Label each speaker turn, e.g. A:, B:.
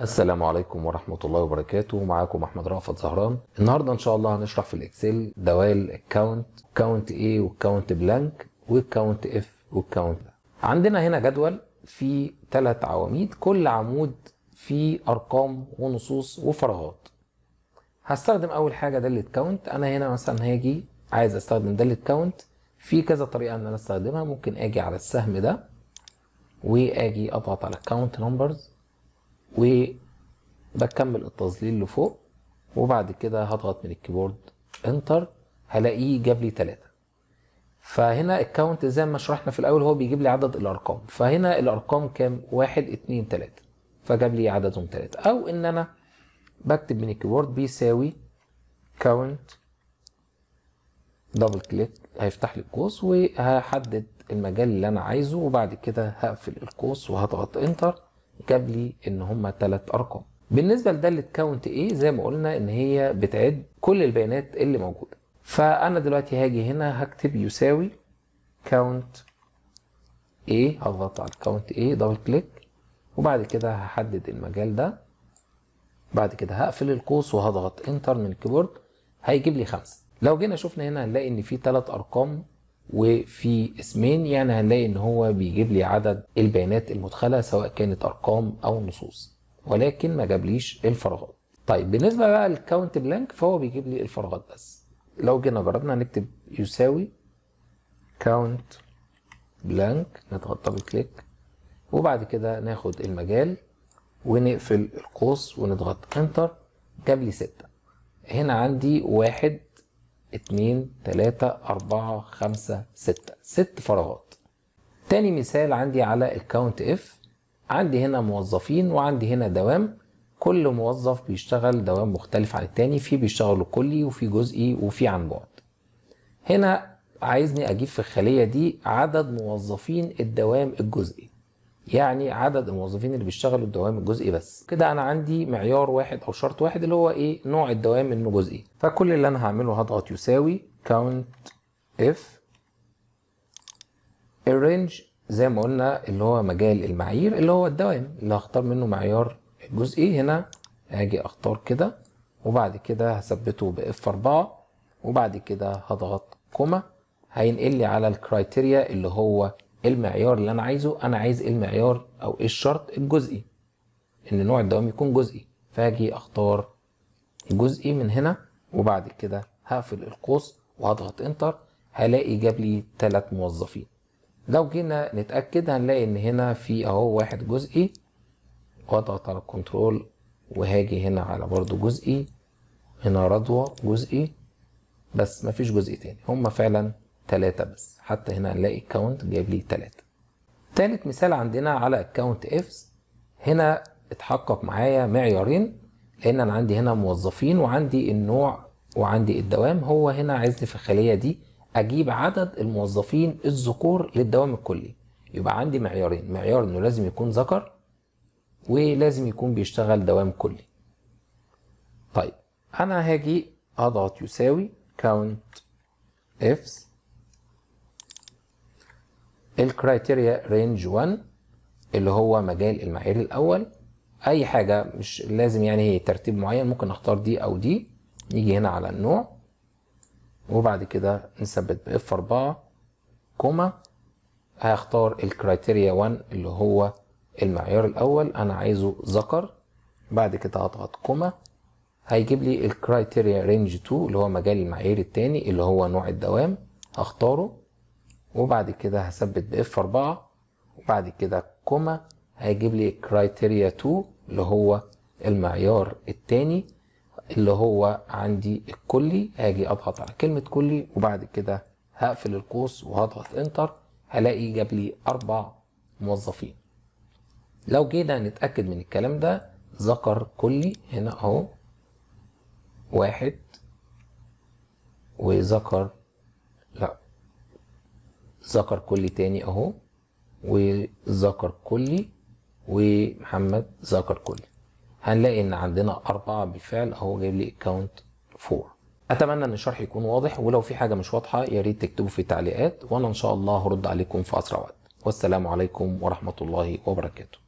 A: السلام عليكم ورحمة الله وبركاته معاكم أحمد رأفت زهران النهاردة إن شاء الله هنشرح في الإكسل دوال الكاونت كاونت A والكاونت بلانك والكاونت F والكاونت عندنا هنا جدول فيه ثلاث عواميد كل عمود فيه أرقام ونصوص وفراغات هستخدم أول حاجة دالة كاونت أنا هنا مثلا هاجي عايز أستخدم دالة كاونت في كذا طريقة إن أنا أستخدمها ممكن أجي على السهم ده وأجي أضغط على كاونت نمبرز وبكمل التظليل لفوق وبعد كده هضغط من الكيبورد انتر هلاقيه جاب لي 3 فهنا الكاونت زي ما شرحنا في الاول هو بيجيب لي عدد الارقام فهنا الارقام كام 1 2 3 فجاب لي عددهم 3 او ان انا بكتب من الكيبورد بيساوي كاونت دبل كليك هيفتح لي القوس وهحدد المجال اللي انا عايزه وبعد كده هقفل القوس وهضغط انتر جاب لي ان هم ثلاث ارقام بالنسبه لداله كاونت ايه زي ما قلنا ان هي بتعد كل البيانات اللي موجوده فانا دلوقتي هاجي هنا هكتب يساوي كاونت ايه هضغط على كاونت ايه دبل كليك وبعد كده هحدد المجال ده بعد كده هقفل القوس وهضغط انتر من الكيبورد هيجيب لي خمسه لو جينا شفنا هنا هنلاقي ان في ثلاث ارقام وفي اسمين يعني هنلاقي ان هو بيجيب لي عدد البيانات المدخله سواء كانت ارقام او نصوص ولكن ما جابليش الفراغات طيب بالنسبه بقى للكاونت بلانك فهو بيجيب لي الفراغات بس لو جينا جربنا نكتب يساوي كاونت بلانك نضغط دبل كليك وبعد كده ناخد المجال ونقفل القوس ونضغط انتر جاب لي ستة هنا عندي واحد اتنين تلاتة أربعة خمسة ستة ست فراغات تاني مثال عندي على الكاونت اف عندي هنا موظفين وعندي هنا دوام كل موظف بيشتغل دوام مختلف عن التاني في بيشتغلوا كلي وفي جزئي وفي عن بعد هنا عايزني اجيب في الخليه دي عدد موظفين الدوام الجزئي يعني عدد الموظفين اللي بيشتغلوا الدوام الجزئي بس كده انا عندي معيار واحد او شرط واحد اللي هو ايه نوع الدوام انه جزئي فكل اللي انا هعمله هضغط يساوي count if الرينج زي ما قلنا اللي هو مجال المعايير اللي هو الدوام اللي هختار منه معيار جزئي هنا هاجي اختار كده وبعد كده هثبته باف 4 وبعد كده هضغط كوما هينقل لي على الكرايتيريا اللي هو المعيار اللي انا عايزه انا عايز ايه المعيار او ايه الشرط الجزئي ان نوع الدوام يكون جزئي فاجي اختار جزئي من هنا وبعد كده هقفل القوس وهضغط انتر هلاقي جاب لي ثلاث موظفين لو جينا نتاكد هنلاقي ان هنا في اهو واحد جزئي واضغط على كنترول وهاجي هنا على برضو جزئي هنا رضوى جزئي بس مفيش جزء تاني هما فعلا 3 بس حتى هنا هنلاقي الكاونت جايب لي 3 تالت مثال عندنا على الكاونت افز هنا اتحقق معايا معيارين لان انا عندي هنا موظفين وعندي النوع وعندي الدوام هو هنا عايزني في الخليه دي اجيب عدد الموظفين الذكور للدوام الكلي يبقى عندي معيارين معيار انه لازم يكون ذكر ولازم يكون بيشتغل دوام كلي طيب انا هاجي اضغط يساوي count ifs الكرايتيريا رينج 1 اللي هو مجال المعايير الاول اي حاجه مش لازم يعني هي ترتيب معين ممكن اختار دي او دي نيجي هنا على النوع وبعد كده نثبت باف 4 كوما هختار الكرايتيريا 1 اللي هو المعيار الاول انا عايزه ذكر بعد كده هضغط كوما هيجيب لي الكرايتيريا رينج 2 اللي هو مجال المعايير التاني اللي هو نوع الدوام هختاره وبعد كده هثبت باف 4 وبعد كده كوما هيجيب لي كرايتيريا 2 اللي هو المعيار الثاني اللي هو عندي الكلي هاجي اضغط على كلمه كلي وبعد كده هقفل القوس وهضغط انتر هلاقي جاب لي اربع موظفين لو جينا نتاكد من الكلام ده ذكر كلي هنا اهو واحد وذكر لا ذكر كلي تاني اهو وذكر كلي ومحمد ذكر كلي هنلاقي ان عندنا اربعة بالفعل اهو جايب لي كاونت فور اتمنى ان الشرح يكون واضح ولو في حاجة مش واضحة يا ريت تكتبوا في التعليقات وانا ان شاء الله هرد عليكم في اسرع وقت والسلام عليكم ورحمة الله وبركاته